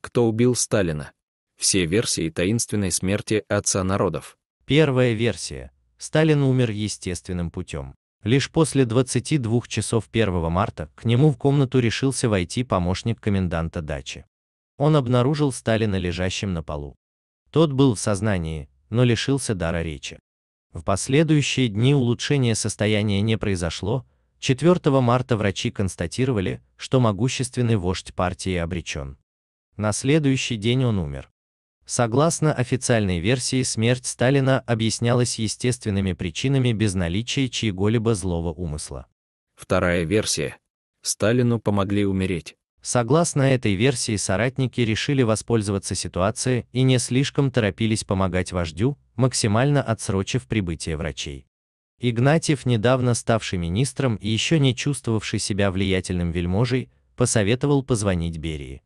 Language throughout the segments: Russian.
кто убил Сталина. Все версии таинственной смерти отца народов. Первая версия. Сталин умер естественным путем. Лишь после 22 часов 1 марта к нему в комнату решился войти помощник коменданта дачи. Он обнаружил Сталина лежащим на полу. Тот был в сознании, но лишился дара речи. В последующие дни улучшения состояния не произошло, 4 марта врачи констатировали, что могущественный вождь партии обречен. На следующий день он умер. Согласно официальной версии, смерть Сталина объяснялась естественными причинами без наличия чьего-либо злого умысла. Вторая версия. Сталину помогли умереть. Согласно этой версии, соратники решили воспользоваться ситуацией и не слишком торопились помогать вождю, максимально отсрочив прибытие врачей. Игнатьев, недавно ставший министром и еще не чувствовавший себя влиятельным вельможей, посоветовал позвонить Берии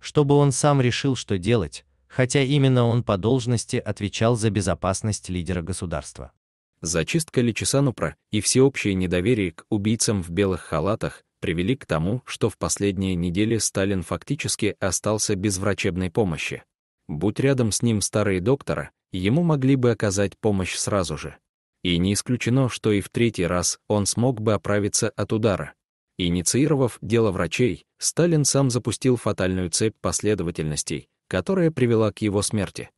чтобы он сам решил, что делать, хотя именно он по должности отвечал за безопасность лидера государства. Зачистка Личесанупра и всеобщее недоверие к убийцам в белых халатах привели к тому, что в последние недели Сталин фактически остался без врачебной помощи. Будь рядом с ним старые доктора, ему могли бы оказать помощь сразу же. И не исключено, что и в третий раз он смог бы оправиться от удара, Инициировав дело врачей, Сталин сам запустил фатальную цепь последовательностей, которая привела к его смерти.